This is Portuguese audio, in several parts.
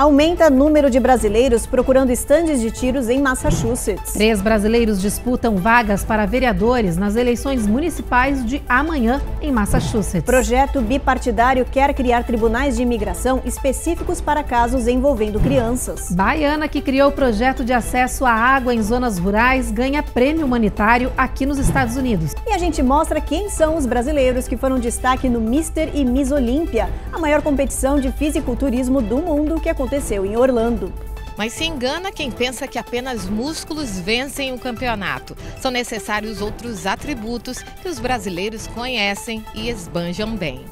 aumenta número de brasileiros procurando estandes de tiros em Massachusetts. Três brasileiros disputam vagas para vereadores nas eleições municipais de amanhã em Massachusetts. Projeto bipartidário quer criar tribunais de imigração específicos para casos envolvendo crianças. Baiana, que criou o projeto de acesso à água em zonas rurais, ganha prêmio humanitário aqui nos Estados Unidos. E a gente mostra quem são os brasileiros que foram destaque no Mister e Miss Olímpia, a maior competição de fisiculturismo do mundo que aconteceu aconteceu em Orlando. Mas se engana quem pensa que apenas músculos vencem o campeonato. São necessários outros atributos que os brasileiros conhecem e esbanjam bem.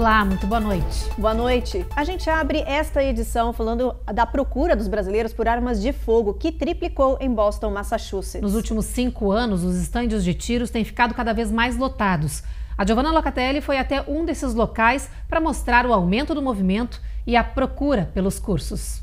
Olá, muito boa noite. Boa noite. A gente abre esta edição falando da procura dos brasileiros por armas de fogo, que triplicou em Boston, Massachusetts. Nos últimos cinco anos, os estandes de tiros têm ficado cada vez mais lotados. A Giovanna Locatelli foi até um desses locais para mostrar o aumento do movimento e a procura pelos cursos.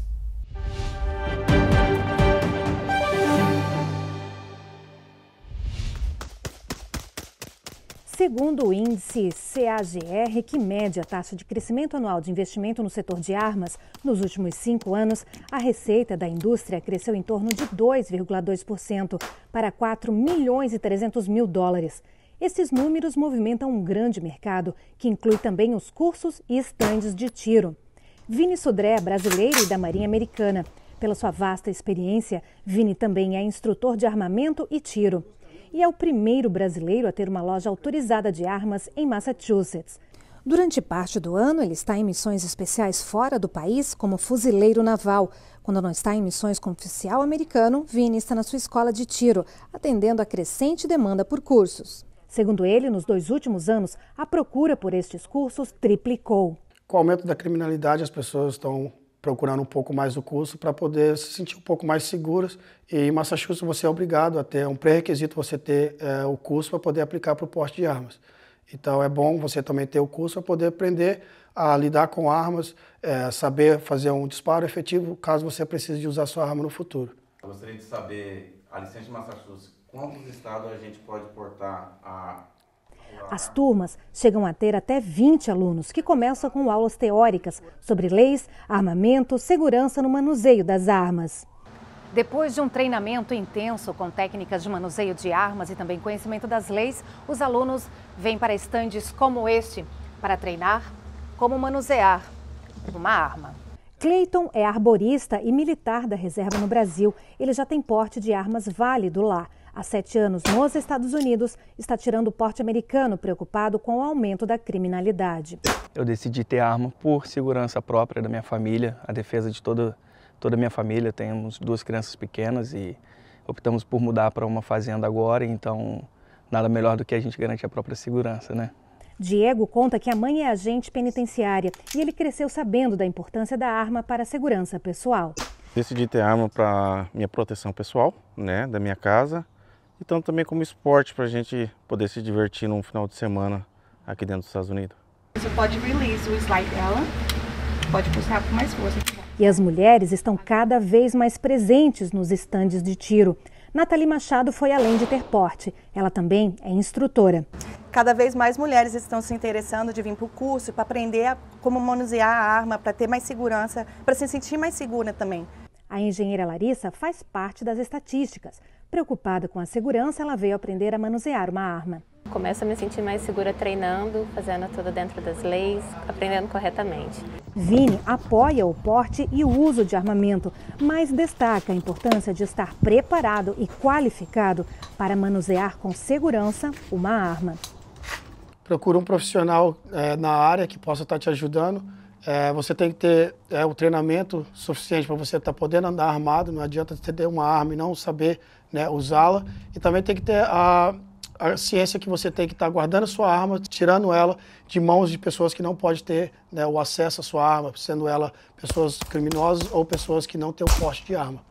Segundo o índice CAGR, que mede a taxa de crescimento anual de investimento no setor de armas, nos últimos cinco anos, a receita da indústria cresceu em torno de 2,2% para 4 milhões e 300 mil dólares. Esses números movimentam um grande mercado, que inclui também os cursos e estandes de tiro. Vini Sodré, é brasileiro e da Marinha Americana. Pela sua vasta experiência, Vini também é instrutor de armamento e tiro e é o primeiro brasileiro a ter uma loja autorizada de armas em Massachusetts. Durante parte do ano, ele está em missões especiais fora do país, como fuzileiro naval. Quando não está em missões como oficial americano, Vini está na sua escola de tiro, atendendo à crescente demanda por cursos. Segundo ele, nos dois últimos anos, a procura por estes cursos triplicou. Com o aumento da criminalidade, as pessoas estão procurando um pouco mais do curso para poder se sentir um pouco mais seguros. E em Massachusetts você é obrigado a ter, é um pré-requisito você ter é, o curso para poder aplicar para o porte de armas. Então é bom você também ter o curso para poder aprender a lidar com armas, é, saber fazer um disparo efetivo caso você precise de usar sua arma no futuro. Eu gostaria de saber, a licença de Massachusetts, quantos estados a gente pode portar a as turmas chegam a ter até 20 alunos, que começam com aulas teóricas sobre leis, armamento, segurança no manuseio das armas. Depois de um treinamento intenso com técnicas de manuseio de armas e também conhecimento das leis, os alunos vêm para estandes como este para treinar como manusear uma arma. Clayton é arborista e militar da reserva no Brasil. Ele já tem porte de armas válido lá há sete anos nos Estados Unidos, está tirando o porte americano, preocupado com o aumento da criminalidade. Eu decidi ter arma por segurança própria da minha família, a defesa de toda, toda a minha família. Temos duas crianças pequenas e optamos por mudar para uma fazenda agora, então nada melhor do que a gente garantir a própria segurança, né? Diego conta que a mãe é agente penitenciária e ele cresceu sabendo da importância da arma para a segurança pessoal. Decidi ter arma para minha proteção pessoal, né, da minha casa, então também como esporte para a gente poder se divertir num final de semana aqui dentro dos Estados Unidos. Você pode release o slide dela, pode puxar com mais força. E as mulheres estão cada vez mais presentes nos estandes de tiro. Nathalie Machado foi além de ter porte, ela também é instrutora. Cada vez mais mulheres estão se interessando de vir para o curso para aprender a, como manusear a arma, para ter mais segurança, para se sentir mais segura também. A engenheira Larissa faz parte das estatísticas, Preocupada com a segurança, ela veio aprender a manusear uma arma. Começo a me sentir mais segura treinando, fazendo tudo dentro das leis, aprendendo corretamente. Vini apoia o porte e o uso de armamento, mas destaca a importância de estar preparado e qualificado para manusear com segurança uma arma. Procura um profissional é, na área que possa estar te ajudando é, você tem que ter é, o treinamento suficiente para você estar tá podendo andar armado, não adianta você ter uma arma e não saber né, usá-la. E também tem que ter a, a ciência que você tem que estar tá guardando a sua arma, tirando ela de mãos de pessoas que não podem ter né, o acesso à sua arma, sendo ela pessoas criminosas ou pessoas que não têm o porte de arma.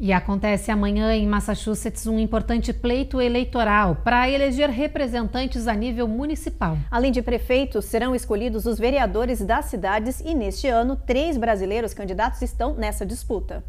E acontece amanhã em Massachusetts um importante pleito eleitoral para eleger representantes a nível municipal. Além de prefeitos, serão escolhidos os vereadores das cidades e neste ano, três brasileiros candidatos estão nessa disputa.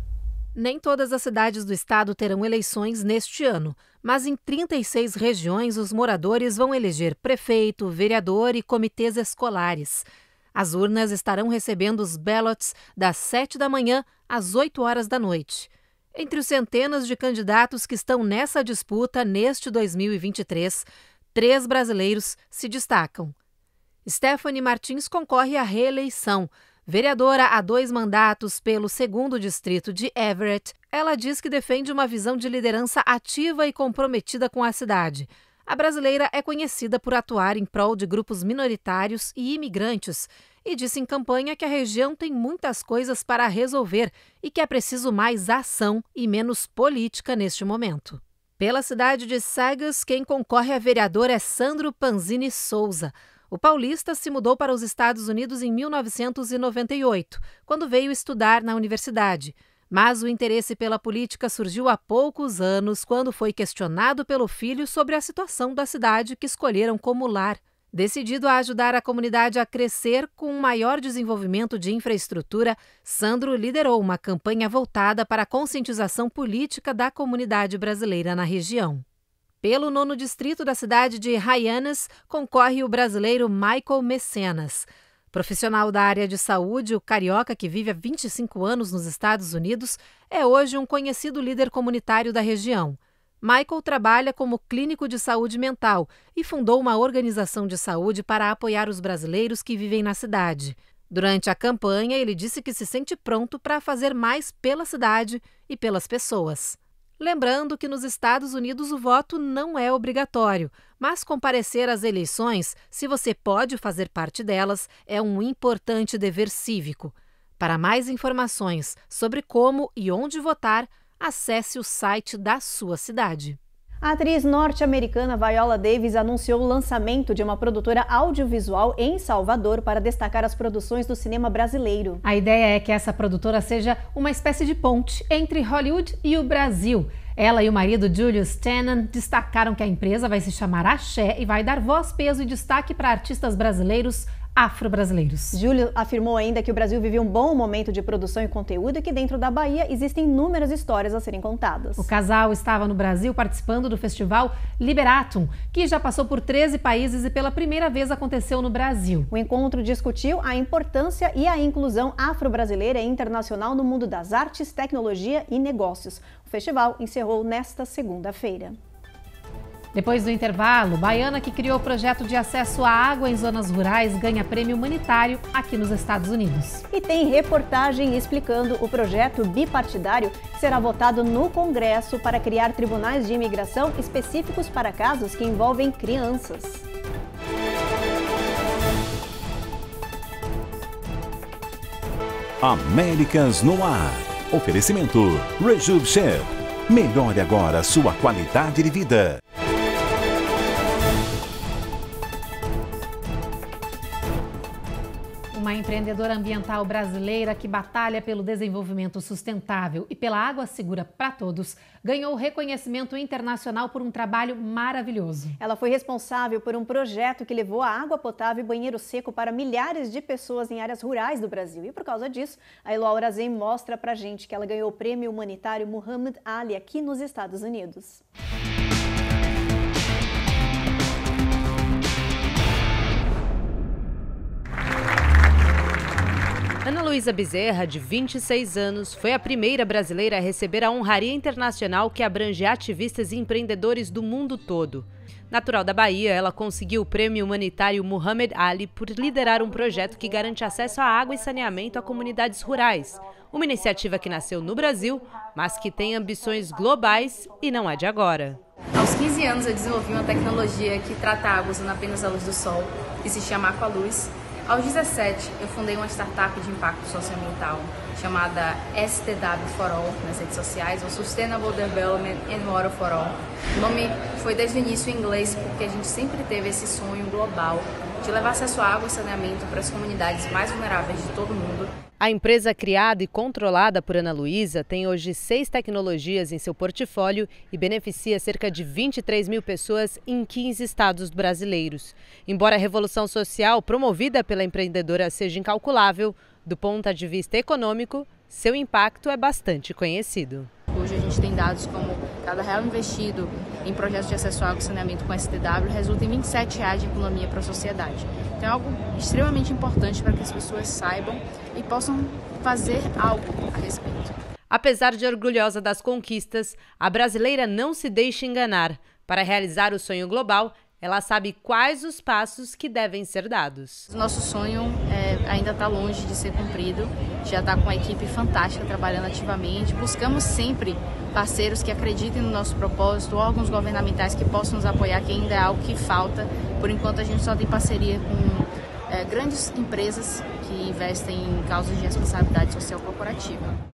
Nem todas as cidades do estado terão eleições neste ano, mas em 36 regiões os moradores vão eleger prefeito, vereador e comitês escolares. As urnas estarão recebendo os ballots das 7 da manhã às 8 horas da noite. Entre os centenas de candidatos que estão nessa disputa neste 2023, três brasileiros se destacam. Stephanie Martins concorre à reeleição. Vereadora há dois mandatos pelo segundo distrito de Everett, ela diz que defende uma visão de liderança ativa e comprometida com a cidade. A brasileira é conhecida por atuar em prol de grupos minoritários e imigrantes e disse em campanha que a região tem muitas coisas para resolver e que é preciso mais ação e menos política neste momento. Pela cidade de Sagres, quem concorre a vereador é Sandro Panzini Souza. O paulista se mudou para os Estados Unidos em 1998, quando veio estudar na universidade. Mas o interesse pela política surgiu há poucos anos, quando foi questionado pelo filho sobre a situação da cidade que escolheram como lar. Decidido a ajudar a comunidade a crescer com um maior desenvolvimento de infraestrutura, Sandro liderou uma campanha voltada para a conscientização política da comunidade brasileira na região. Pelo nono distrito da cidade de Raianas, concorre o brasileiro Michael Mecenas. Profissional da área de saúde, o carioca que vive há 25 anos nos Estados Unidos é hoje um conhecido líder comunitário da região. Michael trabalha como clínico de saúde mental e fundou uma organização de saúde para apoiar os brasileiros que vivem na cidade. Durante a campanha, ele disse que se sente pronto para fazer mais pela cidade e pelas pessoas. Lembrando que nos Estados Unidos o voto não é obrigatório, mas comparecer às eleições, se você pode fazer parte delas, é um importante dever cívico. Para mais informações sobre como e onde votar, acesse o site da sua cidade. A atriz norte-americana Viola Davis anunciou o lançamento de uma produtora audiovisual em Salvador para destacar as produções do cinema brasileiro. A ideia é que essa produtora seja uma espécie de ponte entre Hollywood e o Brasil. Ela e o marido Julius Tannen destacaram que a empresa vai se chamar Axé e vai dar voz, peso e destaque para artistas brasileiros afro-brasileiros. Júlio afirmou ainda que o Brasil vive um bom momento de produção e conteúdo e que dentro da Bahia existem inúmeras histórias a serem contadas. O casal estava no Brasil participando do festival Liberatum, que já passou por 13 países e pela primeira vez aconteceu no Brasil. O encontro discutiu a importância e a inclusão afro-brasileira e internacional no mundo das artes, tecnologia e negócios. O festival encerrou nesta segunda-feira. Depois do intervalo, Baiana, que criou o projeto de acesso à água em zonas rurais, ganha prêmio humanitário aqui nos Estados Unidos. E tem reportagem explicando o projeto bipartidário que será votado no Congresso para criar tribunais de imigração específicos para casos que envolvem crianças. Américas no ar. Oferecimento Rejuve Chef. Melhore agora sua qualidade de vida. Uma empreendedora ambiental brasileira que batalha pelo desenvolvimento sustentável e pela água segura para todos, ganhou reconhecimento internacional por um trabalho maravilhoso. Ela foi responsável por um projeto que levou a água potável e banheiro seco para milhares de pessoas em áreas rurais do Brasil. E por causa disso, a Eloura Zen mostra pra gente que ela ganhou o prêmio humanitário Muhammad Ali aqui nos Estados Unidos. Ana Luísa Bezerra, de 26 anos, foi a primeira brasileira a receber a honraria internacional que abrange ativistas e empreendedores do mundo todo. Natural da Bahia, ela conseguiu o prêmio humanitário Muhammad Ali por liderar um projeto que garante acesso à água e saneamento a comunidades rurais. Uma iniciativa que nasceu no Brasil, mas que tem ambições globais e não é de agora. Aos 15 anos, eu desenvolvi uma tecnologia que trata a água usando apenas a luz do sol, que se chama Aqualuz. luz aos 17, eu fundei uma startup de impacto socioambiental chamada STW for All nas redes sociais, ou Sustainable Development and Water for All. O nome foi desde o início em inglês porque a gente sempre teve esse sonho global de levar acesso à água e saneamento para as comunidades mais vulneráveis de todo o mundo. A empresa criada e controlada por Ana Luísa tem hoje seis tecnologias em seu portfólio e beneficia cerca de 23 mil pessoas em 15 estados brasileiros. Embora a revolução social promovida pela empreendedora seja incalculável, do ponto de vista econômico, seu impacto é bastante conhecido. Hoje a gente tem dados como cada real investido em projetos de acesso ao saneamento com STW resulta em 27 reais de economia para a sociedade. Então é algo extremamente importante para que as pessoas saibam e possam fazer algo a respeito. Apesar de orgulhosa das conquistas, a brasileira não se deixa enganar. Para realizar o sonho global, ela sabe quais os passos que devem ser dados. Nosso sonho é, ainda está longe de ser cumprido, já está com uma equipe fantástica trabalhando ativamente. Buscamos sempre parceiros que acreditem no nosso propósito, órgãos governamentais que possam nos apoiar, que ainda é algo que falta. Por enquanto, a gente só tem parceria com é, grandes empresas que investem em causas de responsabilidade social corporativa.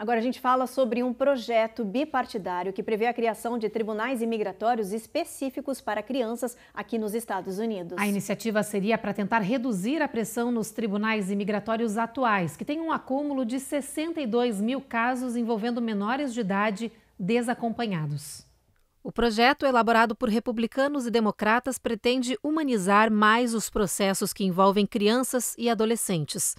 Agora a gente fala sobre um projeto bipartidário que prevê a criação de tribunais imigratórios específicos para crianças aqui nos Estados Unidos. A iniciativa seria para tentar reduzir a pressão nos tribunais imigratórios atuais, que tem um acúmulo de 62 mil casos envolvendo menores de idade desacompanhados. O projeto, elaborado por republicanos e democratas, pretende humanizar mais os processos que envolvem crianças e adolescentes.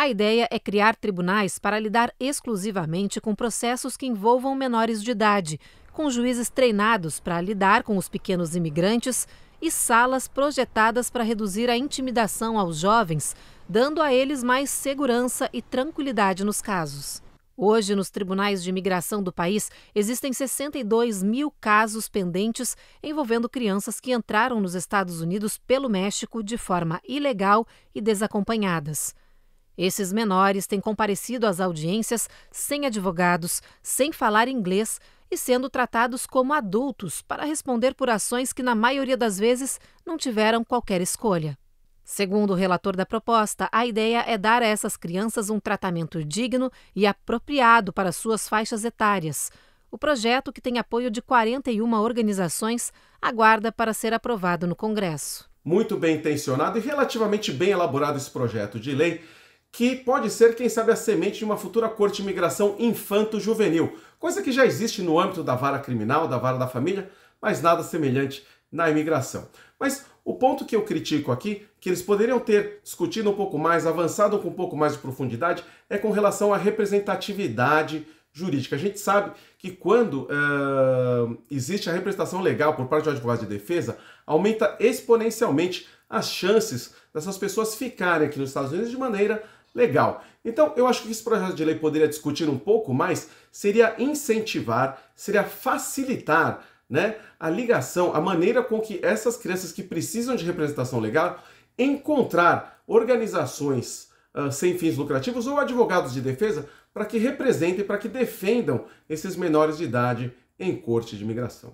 A ideia é criar tribunais para lidar exclusivamente com processos que envolvam menores de idade, com juízes treinados para lidar com os pequenos imigrantes e salas projetadas para reduzir a intimidação aos jovens, dando a eles mais segurança e tranquilidade nos casos. Hoje, nos tribunais de imigração do país, existem 62 mil casos pendentes envolvendo crianças que entraram nos Estados Unidos pelo México de forma ilegal e desacompanhadas. Esses menores têm comparecido às audiências sem advogados, sem falar inglês e sendo tratados como adultos para responder por ações que, na maioria das vezes, não tiveram qualquer escolha. Segundo o relator da proposta, a ideia é dar a essas crianças um tratamento digno e apropriado para suas faixas etárias. O projeto, que tem apoio de 41 organizações, aguarda para ser aprovado no Congresso. Muito bem intencionado e relativamente bem elaborado esse projeto de lei que pode ser, quem sabe, a semente de uma futura corte de imigração infanto-juvenil, coisa que já existe no âmbito da vara criminal, da vara da família, mas nada semelhante na imigração. Mas o ponto que eu critico aqui, que eles poderiam ter discutido um pouco mais, avançado com um pouco mais de profundidade, é com relação à representatividade jurídica. A gente sabe que quando uh, existe a representação legal por parte de um advogado de defesa, aumenta exponencialmente as chances dessas pessoas ficarem aqui nos Estados Unidos de maneira Legal. Então, eu acho que esse projeto de lei poderia discutir um pouco mais, seria incentivar, seria facilitar, né, a ligação, a maneira com que essas crianças que precisam de representação legal encontrar organizações uh, sem fins lucrativos ou advogados de defesa para que representem, para que defendam esses menores de idade em corte de imigração.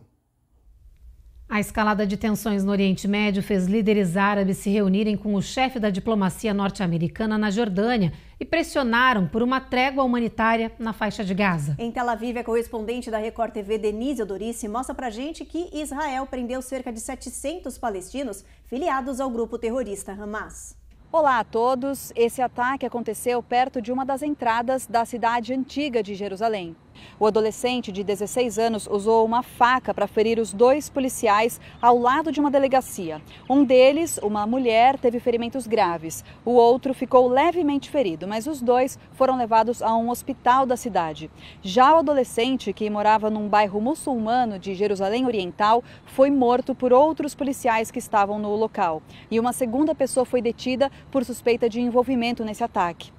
A escalada de tensões no Oriente Médio fez líderes árabes se reunirem com o chefe da diplomacia norte-americana na Jordânia e pressionaram por uma trégua humanitária na faixa de Gaza. Em Tel Aviv, a correspondente da Record TV, Denise Odorice, mostra pra gente que Israel prendeu cerca de 700 palestinos filiados ao grupo terrorista Hamas. Olá a todos. Esse ataque aconteceu perto de uma das entradas da cidade antiga de Jerusalém. O adolescente de 16 anos usou uma faca para ferir os dois policiais ao lado de uma delegacia. Um deles, uma mulher, teve ferimentos graves. O outro ficou levemente ferido, mas os dois foram levados a um hospital da cidade. Já o adolescente, que morava num bairro muçulmano de Jerusalém Oriental, foi morto por outros policiais que estavam no local. E uma segunda pessoa foi detida por suspeita de envolvimento nesse ataque.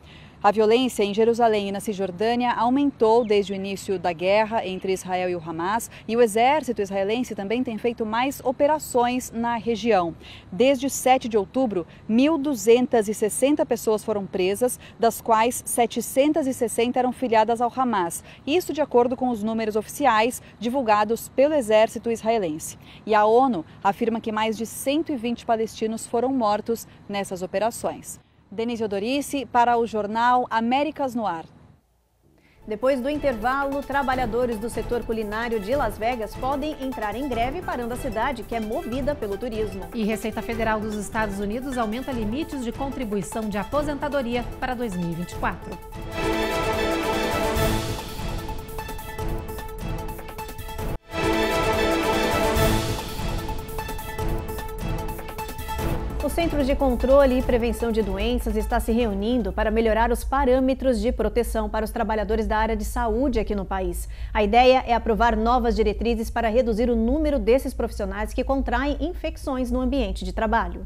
A violência em Jerusalém e na Cisjordânia aumentou desde o início da guerra entre Israel e o Hamas e o exército israelense também tem feito mais operações na região. Desde 7 de outubro, 1.260 pessoas foram presas, das quais 760 eram filiadas ao Hamas. Isso de acordo com os números oficiais divulgados pelo exército israelense. E a ONU afirma que mais de 120 palestinos foram mortos nessas operações. Denise Odorice para o jornal Américas no Ar. Depois do intervalo, trabalhadores do setor culinário de Las Vegas podem entrar em greve parando a cidade, que é movida pelo turismo. E Receita Federal dos Estados Unidos aumenta limites de contribuição de aposentadoria para 2024. Centro de Controle e Prevenção de Doenças está se reunindo para melhorar os parâmetros de proteção para os trabalhadores da área de saúde aqui no país. A ideia é aprovar novas diretrizes para reduzir o número desses profissionais que contraem infecções no ambiente de trabalho.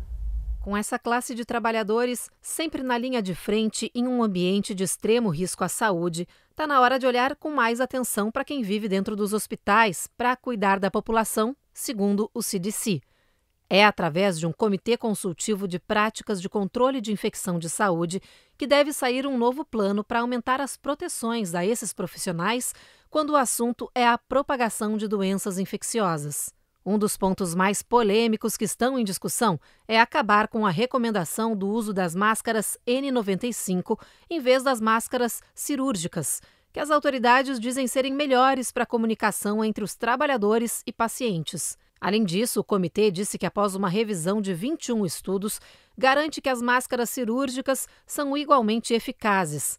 Com essa classe de trabalhadores sempre na linha de frente em um ambiente de extremo risco à saúde, está na hora de olhar com mais atenção para quem vive dentro dos hospitais para cuidar da população, segundo o CDC. É através de um comitê consultivo de práticas de controle de infecção de saúde que deve sair um novo plano para aumentar as proteções a esses profissionais quando o assunto é a propagação de doenças infecciosas. Um dos pontos mais polêmicos que estão em discussão é acabar com a recomendação do uso das máscaras N95 em vez das máscaras cirúrgicas, que as autoridades dizem serem melhores para a comunicação entre os trabalhadores e pacientes. Além disso, o comitê disse que, após uma revisão de 21 estudos, garante que as máscaras cirúrgicas são igualmente eficazes.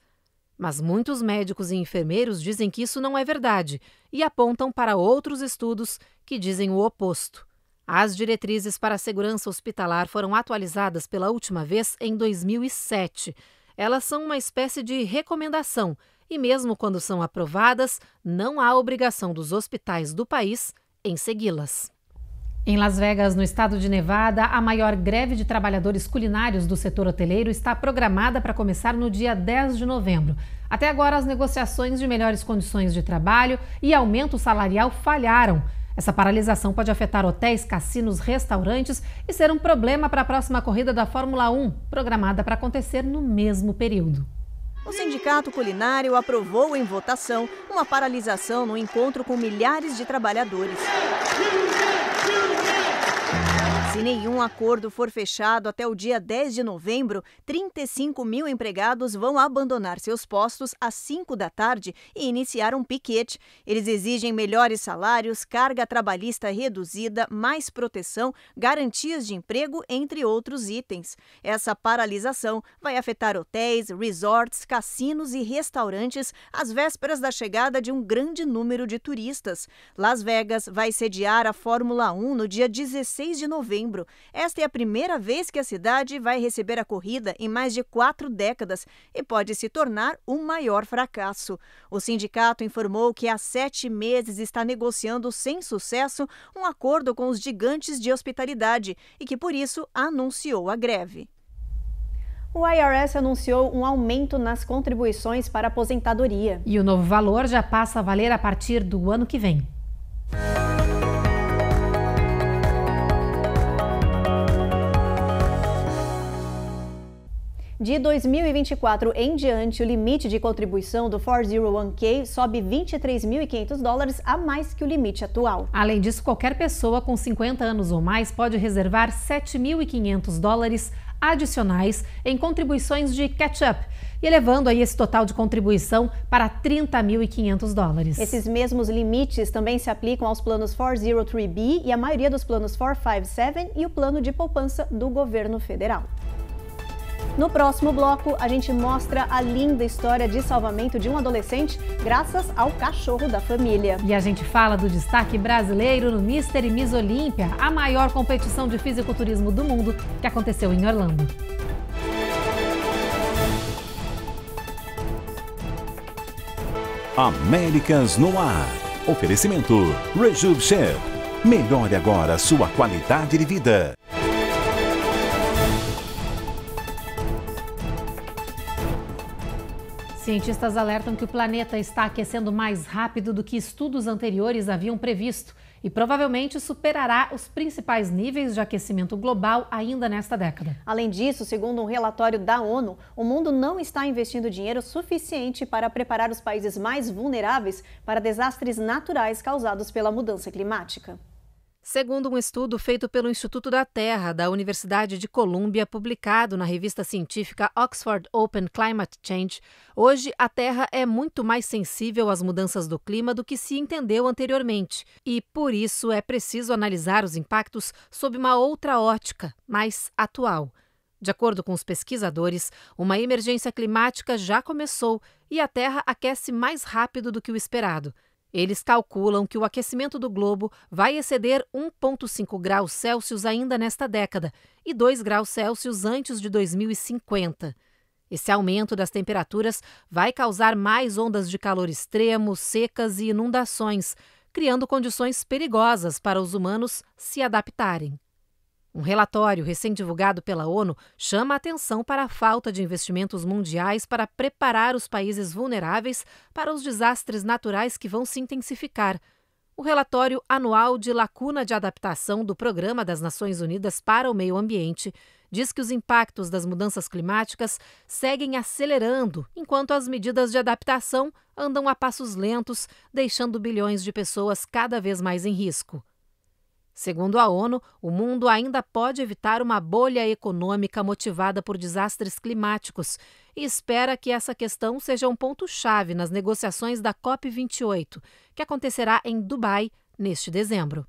Mas muitos médicos e enfermeiros dizem que isso não é verdade e apontam para outros estudos que dizem o oposto. As diretrizes para a segurança hospitalar foram atualizadas pela última vez em 2007. Elas são uma espécie de recomendação e, mesmo quando são aprovadas, não há obrigação dos hospitais do país em segui-las. Em Las Vegas, no estado de Nevada, a maior greve de trabalhadores culinários do setor hoteleiro está programada para começar no dia 10 de novembro. Até agora, as negociações de melhores condições de trabalho e aumento salarial falharam. Essa paralisação pode afetar hotéis, cassinos, restaurantes e ser um problema para a próxima corrida da Fórmula 1, programada para acontecer no mesmo período. O Sindicato Culinário aprovou em votação uma paralisação no encontro com milhares de trabalhadores. Se nenhum acordo for fechado até o dia 10 de novembro, 35 mil empregados vão abandonar seus postos às 5 da tarde e iniciar um piquete. Eles exigem melhores salários, carga trabalhista reduzida, mais proteção, garantias de emprego, entre outros itens. Essa paralisação vai afetar hotéis, resorts, cassinos e restaurantes às vésperas da chegada de um grande número de turistas. Las Vegas vai sediar a Fórmula 1 no dia 16 de novembro. Esta é a primeira vez que a cidade vai receber a corrida em mais de quatro décadas e pode se tornar um maior fracasso. O sindicato informou que há sete meses está negociando sem sucesso um acordo com os gigantes de hospitalidade e que, por isso, anunciou a greve. O IRS anunciou um aumento nas contribuições para aposentadoria. E o novo valor já passa a valer a partir do ano que vem. De 2024 em diante, o limite de contribuição do 401k sobe 23.500 dólares a mais que o limite atual. Além disso, qualquer pessoa com 50 anos ou mais pode reservar 7.500 dólares adicionais em contribuições de catch-up, elevando aí esse total de contribuição para 30.500 dólares. Esses mesmos limites também se aplicam aos planos 403B e a maioria dos planos 457 e o plano de poupança do governo federal. No próximo bloco, a gente mostra a linda história de salvamento de um adolescente graças ao cachorro da família. E a gente fala do destaque brasileiro no Mister e Miss Olímpia, a maior competição de fisiculturismo do mundo que aconteceu em Orlando. Américas no ar. Oferecimento Rejuve Chef. Melhore agora sua qualidade de vida. Cientistas alertam que o planeta está aquecendo mais rápido do que estudos anteriores haviam previsto e provavelmente superará os principais níveis de aquecimento global ainda nesta década. Além disso, segundo um relatório da ONU, o mundo não está investindo dinheiro suficiente para preparar os países mais vulneráveis para desastres naturais causados pela mudança climática. Segundo um estudo feito pelo Instituto da Terra da Universidade de Colômbia, publicado na revista científica Oxford Open Climate Change, hoje a Terra é muito mais sensível às mudanças do clima do que se entendeu anteriormente, e por isso é preciso analisar os impactos sob uma outra ótica, mais atual. De acordo com os pesquisadores, uma emergência climática já começou e a Terra aquece mais rápido do que o esperado. Eles calculam que o aquecimento do globo vai exceder 1,5 graus Celsius ainda nesta década e 2 graus Celsius antes de 2050. Esse aumento das temperaturas vai causar mais ondas de calor extremo, secas e inundações, criando condições perigosas para os humanos se adaptarem. Um relatório recém-divulgado pela ONU chama a atenção para a falta de investimentos mundiais para preparar os países vulneráveis para os desastres naturais que vão se intensificar. O relatório anual de lacuna de adaptação do Programa das Nações Unidas para o Meio Ambiente diz que os impactos das mudanças climáticas seguem acelerando, enquanto as medidas de adaptação andam a passos lentos, deixando bilhões de pessoas cada vez mais em risco. Segundo a ONU, o mundo ainda pode evitar uma bolha econômica motivada por desastres climáticos e espera que essa questão seja um ponto-chave nas negociações da COP28, que acontecerá em Dubai neste dezembro.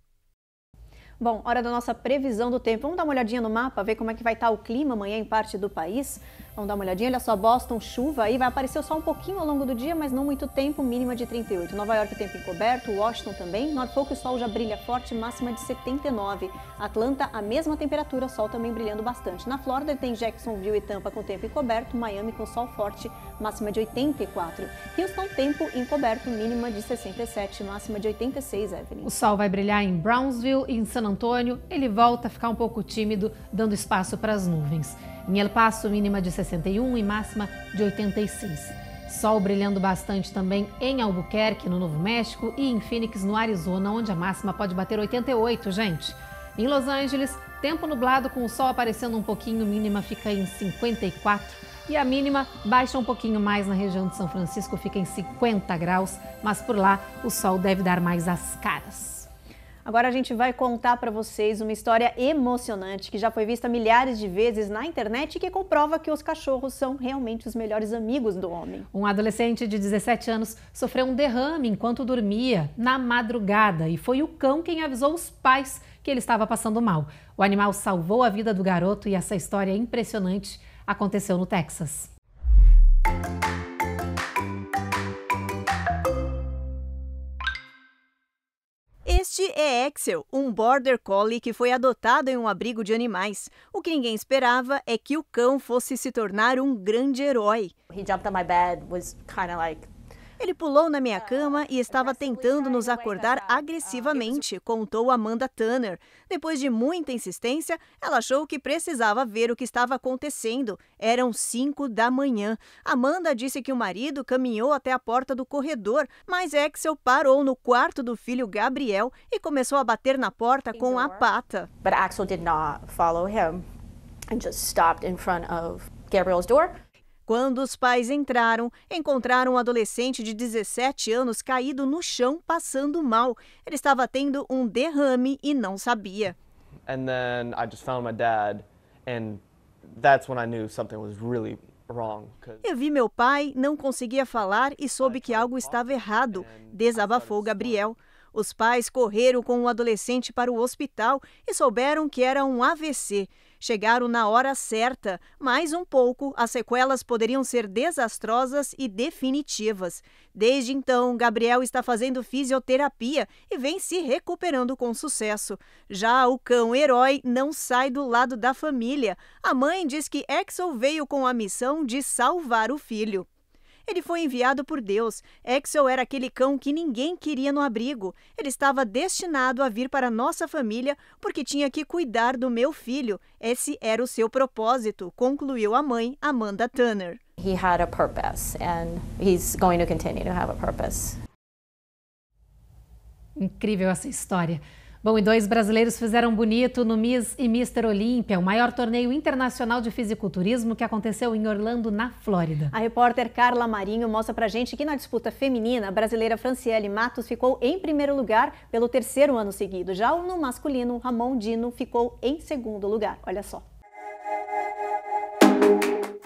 Bom, hora da nossa previsão do tempo. Vamos dar uma olhadinha no mapa, ver como é que vai estar o clima amanhã em parte do país. Vamos dar uma olhadinha, olha só, Boston, chuva aí, vai aparecer só um pouquinho ao longo do dia, mas não muito tempo, mínima de 38. Nova York, tempo encoberto, Washington também, Norfolk o sol já brilha forte, máxima de 79. Atlanta, a mesma temperatura, sol também brilhando bastante. Na Flórida tem Jacksonville e Tampa com tempo encoberto, Miami com sol forte, máxima de 84. Houston, tempo encoberto, mínima de 67, máxima de 86, Evelyn. O sol vai brilhar em Brownsville e em San Antônio, ele volta a ficar um pouco tímido, dando espaço para as nuvens. Em El Paso, mínima de 61 e máxima de 86. Sol brilhando bastante também em Albuquerque, no Novo México, e em Phoenix, no Arizona, onde a máxima pode bater 88, gente. Em Los Angeles, tempo nublado com o sol aparecendo um pouquinho, mínima fica em 54 e a mínima baixa um pouquinho mais na região de São Francisco, fica em 50 graus, mas por lá o sol deve dar mais as caras. Agora a gente vai contar para vocês uma história emocionante que já foi vista milhares de vezes na internet e que comprova que os cachorros são realmente os melhores amigos do homem. Um adolescente de 17 anos sofreu um derrame enquanto dormia na madrugada e foi o cão quem avisou os pais que ele estava passando mal. O animal salvou a vida do garoto e essa história impressionante aconteceu no Texas. Este é Axel, um border collie que foi adotado em um abrigo de animais. O que ninguém esperava é que o cão fosse se tornar um grande herói. He jumped on my bed, was kind of like ele pulou na minha cama e ah, estava tentando nos acordar ah, agressivamente, contou Amanda Tanner. Depois de muita insistência, ela achou que precisava ver o que estava acontecendo. Eram cinco da manhã. Amanda disse que o marido caminhou até a porta do corredor, mas Axel é parou no quarto do filho Gabriel e começou a bater na porta com a pata. Mas Axel não not follow him and just stopped in front Gabriel's door. Quando os pais entraram, encontraram um adolescente de 17 anos caído no chão, passando mal. Ele estava tendo um derrame e não sabia. And then I just found my dad and that's when I knew something was really eu vi meu pai, não conseguia falar e soube que algo estava errado, desabafou Gabriel. Os pais correram com o adolescente para o hospital e souberam que era um AVC chegaram na hora certa, mais um pouco as sequelas poderiam ser desastrosas e definitivas. Desde então, Gabriel está fazendo fisioterapia e vem se recuperando com sucesso. Já o cão herói não sai do lado da família. A mãe diz que Axel veio com a missão de salvar o filho. Ele foi enviado por Deus. Axel era aquele cão que ninguém queria no abrigo. Ele estava destinado a vir para nossa família porque tinha que cuidar do meu filho. Esse era o seu propósito, concluiu a mãe, Amanda Turner. He had a purpose and he's going to continue to have a purpose. Incrível essa história. Bom, e dois brasileiros fizeram bonito no Miss e Mister Olímpia, o maior torneio internacional de fisiculturismo que aconteceu em Orlando, na Flórida. A repórter Carla Marinho mostra pra gente que na disputa feminina, a brasileira Franciele Matos ficou em primeiro lugar pelo terceiro ano seguido. Já no masculino, Ramon Dino ficou em segundo lugar. Olha só.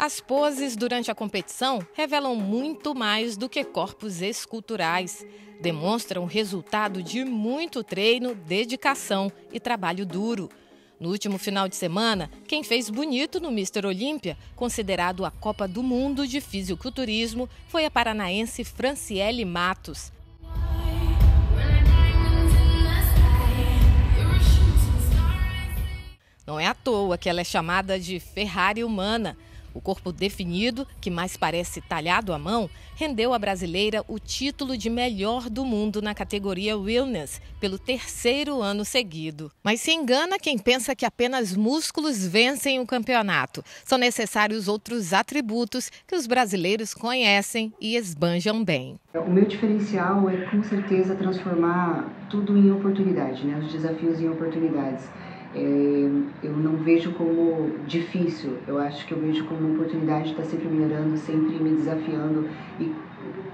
As poses durante a competição revelam muito mais do que corpos esculturais. Demonstram o resultado de muito treino, dedicação e trabalho duro. No último final de semana, quem fez bonito no Mister Olímpia, considerado a Copa do Mundo de Fisiculturismo, foi a paranaense Franciele Matos. Não é à toa que ela é chamada de Ferrari humana. O corpo definido, que mais parece talhado à mão, rendeu à brasileira o título de melhor do mundo na categoria Wellness pelo terceiro ano seguido. Mas se engana quem pensa que apenas músculos vencem o campeonato. São necessários outros atributos que os brasileiros conhecem e esbanjam bem. É, o meu diferencial é, com certeza, transformar tudo em oportunidade, né? os desafios em oportunidades é, eu não vejo como difícil, eu acho que eu vejo como uma oportunidade de estar sempre melhorando, sempre me desafiando e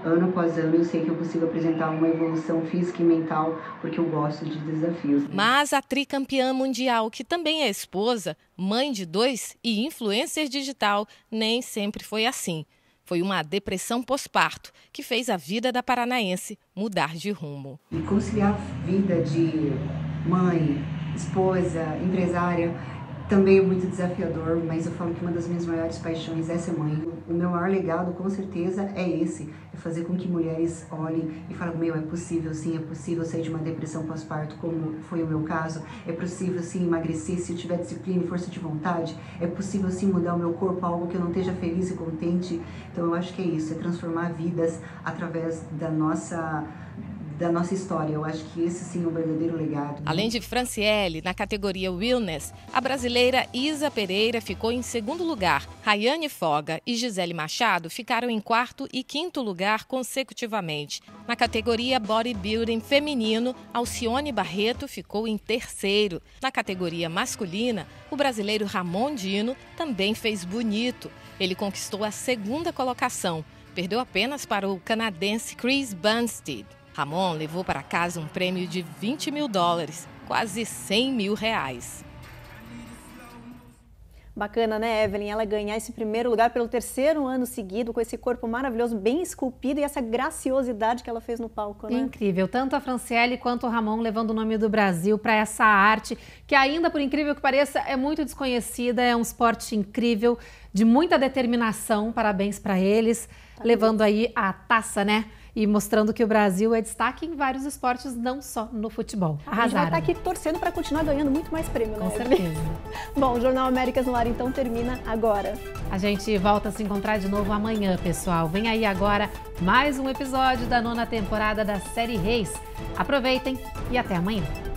ano após ano eu sei que eu consigo apresentar uma evolução física e mental porque eu gosto de desafios. Mas a tricampeã mundial, que também é esposa, mãe de dois e influencer digital, nem sempre foi assim. Foi uma depressão pós-parto que fez a vida da paranaense mudar de rumo. E conciliar a vida de mãe, esposa, empresária, também é muito desafiador, mas eu falo que uma das minhas maiores paixões é ser mãe. O meu maior legado, com certeza, é esse: é fazer com que mulheres olhem e falem, meu, é possível sim, é possível sair de uma depressão pós-parto, como foi o meu caso, é possível sim emagrecer se eu tiver disciplina e força de vontade, é possível sim mudar o meu corpo, algo que eu não esteja feliz e contente. Então, eu acho que é isso: é transformar vidas através da nossa da nossa história. Eu acho que esse sim é o um verdadeiro legado. Né? Além de Franciele, na categoria Wellness, a brasileira Isa Pereira ficou em segundo lugar. Rayane Foga e Gisele Machado ficaram em quarto e quinto lugar consecutivamente. Na categoria Bodybuilding feminino, Alcione Barreto ficou em terceiro. Na categoria masculina, o brasileiro Ramon Dino também fez bonito. Ele conquistou a segunda colocação. Perdeu apenas para o canadense Chris Bunstead. Ramon levou para casa um prêmio de 20 mil dólares, quase 100 mil reais. Bacana, né, Evelyn? Ela ganhar esse primeiro lugar pelo terceiro ano seguido, com esse corpo maravilhoso, bem esculpido e essa graciosidade que ela fez no palco, né? Incrível. Tanto a Franciele quanto o Ramon levando o nome do Brasil para essa arte, que ainda, por incrível que pareça, é muito desconhecida, é um esporte incrível, de muita determinação. Parabéns para eles, tá levando aí a taça, né? e mostrando que o Brasil é destaque em vários esportes, não só no futebol. Arrasaram. A gente vai estar tá aqui torcendo para continuar ganhando muito mais prêmio, né? Com certeza. Bom, o Jornal Américas no Ar então termina agora. A gente volta a se encontrar de novo amanhã, pessoal. Vem aí agora mais um episódio da nona temporada da série Reis. Aproveitem e até amanhã.